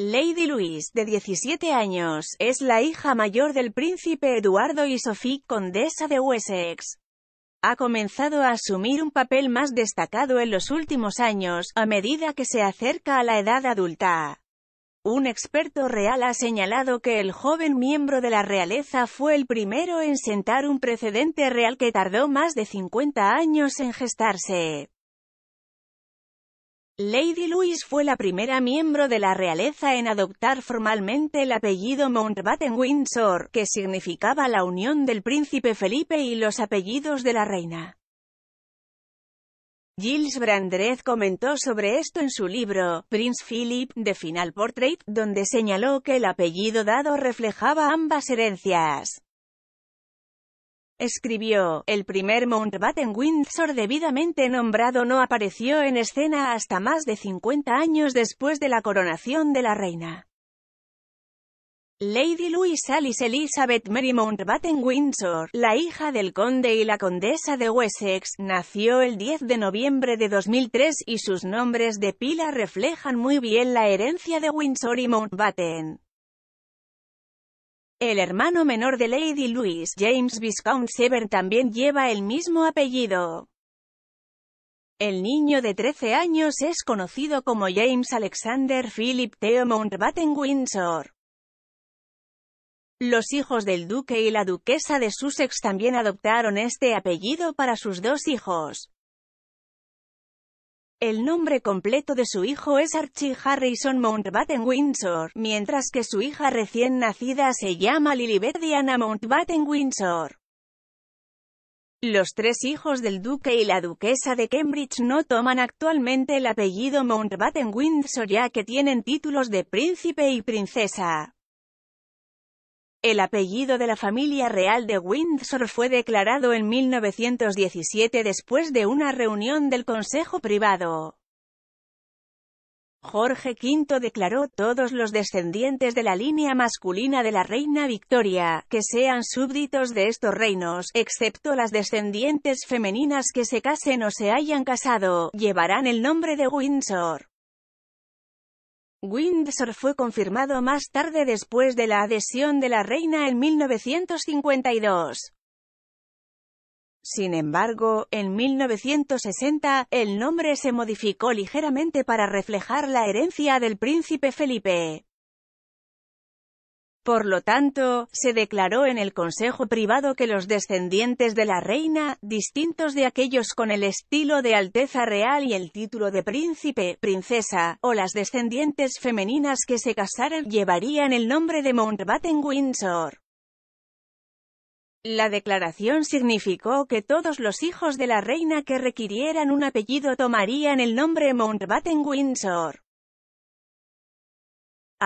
Lady Louise, de 17 años, es la hija mayor del príncipe Eduardo y Sophie, condesa de Wessex. Ha comenzado a asumir un papel más destacado en los últimos años, a medida que se acerca a la edad adulta. Un experto real ha señalado que el joven miembro de la realeza fue el primero en sentar un precedente real que tardó más de 50 años en gestarse. Lady Louise fue la primera miembro de la realeza en adoptar formalmente el apellido Mountbatten-Windsor, que significaba la unión del príncipe Felipe y los apellidos de la reina. Gilles Brandreth comentó sobre esto en su libro, Prince Philip, de Final Portrait, donde señaló que el apellido dado reflejaba ambas herencias. Escribió, el primer Mountbatten Windsor debidamente nombrado no apareció en escena hasta más de 50 años después de la coronación de la reina. Lady Louise Alice Elizabeth Mary Mountbatten Windsor, la hija del conde y la condesa de Wessex, nació el 10 de noviembre de 2003 y sus nombres de pila reflejan muy bien la herencia de Windsor y Mountbatten. El hermano menor de Lady Louise, James Viscount Severn también lleva el mismo apellido. El niño de 13 años es conocido como James Alexander Philip Theo Batten Windsor. Los hijos del duque y la duquesa de Sussex también adoptaron este apellido para sus dos hijos. El nombre completo de su hijo es Archie Harrison Mountbatten Windsor, mientras que su hija recién nacida se llama Lilibet Diana Mountbatten Windsor. Los tres hijos del duque y la duquesa de Cambridge no toman actualmente el apellido Mountbatten Windsor ya que tienen títulos de príncipe y princesa. El apellido de la familia real de Windsor fue declarado en 1917 después de una reunión del Consejo Privado. Jorge V declaró todos los descendientes de la línea masculina de la reina Victoria, que sean súbditos de estos reinos, excepto las descendientes femeninas que se casen o se hayan casado, llevarán el nombre de Windsor. Windsor fue confirmado más tarde después de la adhesión de la reina en 1952. Sin embargo, en 1960, el nombre se modificó ligeramente para reflejar la herencia del príncipe Felipe. Por lo tanto, se declaró en el Consejo Privado que los descendientes de la reina, distintos de aquellos con el estilo de Alteza Real y el título de príncipe, princesa, o las descendientes femeninas que se casaran, llevarían el nombre de Mountbatten-Windsor. La declaración significó que todos los hijos de la reina que requirieran un apellido tomarían el nombre Mountbatten-Windsor.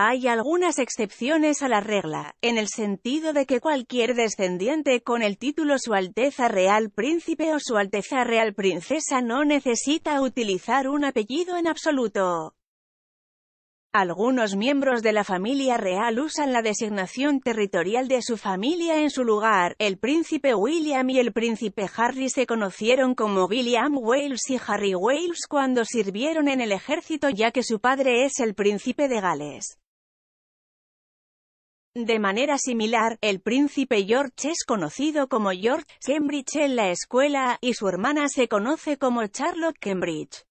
Hay algunas excepciones a la regla, en el sentido de que cualquier descendiente con el título Su Alteza Real Príncipe o Su Alteza Real Princesa no necesita utilizar un apellido en absoluto. Algunos miembros de la familia real usan la designación territorial de su familia en su lugar. El príncipe William y el príncipe Harry se conocieron como William Wales y Harry Wales cuando sirvieron en el ejército ya que su padre es el príncipe de Gales. De manera similar, el príncipe George es conocido como George Cambridge en la escuela, y su hermana se conoce como Charlotte Cambridge.